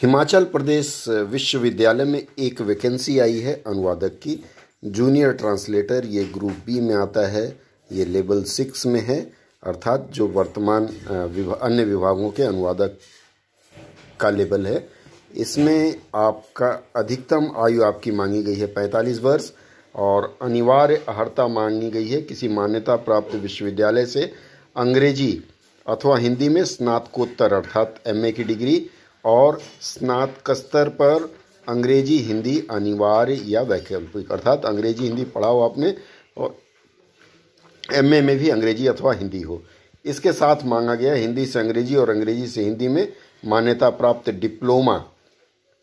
हिमाचल प्रदेश विश्वविद्यालय में एक वैकेंसी आई है अनुवादक की जूनियर ट्रांसलेटर ये ग्रुप बी में आता है ये लेवल सिक्स में है अर्थात जो वर्तमान विभा, अन्य विभागों के अनुवादक का लेवल है इसमें आपका अधिकतम आयु आपकी मांगी गई है पैंतालीस वर्ष और अनिवार्य अहर्ता मांगी गई है किसी मान्यता प्राप्त विश्वविद्यालय से अंग्रेजी अथवा हिंदी में स्नातकोत्तर अर्थात एमए की डिग्री और स्नातक स्तर पर अंग्रेजी हिंदी अनिवार्य या वैकल्पिक अर्थात अंग्रेजी हिंदी पढ़ाओ आपने और एम में भी अंग्रेजी अथवा हिंदी हो इसके साथ मांगा गया हिंदी से अंग्रेजी और अंग्रेजी से हिंदी में मान्यता प्राप्त डिप्लोमा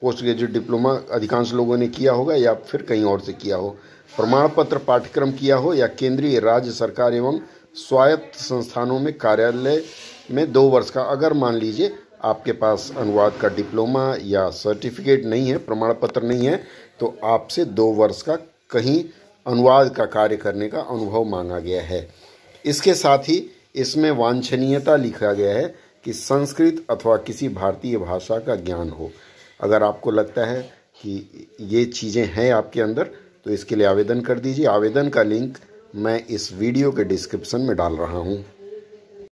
पोस्ट ग्रेजुएट डिप्लोमा अधिकांश लोगों ने किया होगा या फिर कहीं और से किया हो प्रमाण पत्र पाठ्यक्रम किया हो या केंद्रीय राज्य सरकार एवं स्वायत्त संस्थानों में कार्यालय में दो वर्ष का अगर मान लीजिए आपके पास अनुवाद का डिप्लोमा या सर्टिफिकेट नहीं है प्रमाण पत्र नहीं है तो आपसे दो वर्ष का कहीं अनुवाद का कार्य करने का अनुभव मांगा गया है इसके साथ ही इसमें वांछनीयता लिखा गया है कि संस्कृत अथवा किसी भारतीय भाषा का ज्ञान हो अगर आपको लगता है कि ये चीज़ें हैं आपके अंदर तो इसके लिए आवेदन कर दीजिए आवेदन का लिंक मैं इस वीडियो के डिस्क्रिप्शन में डाल रहा हूँ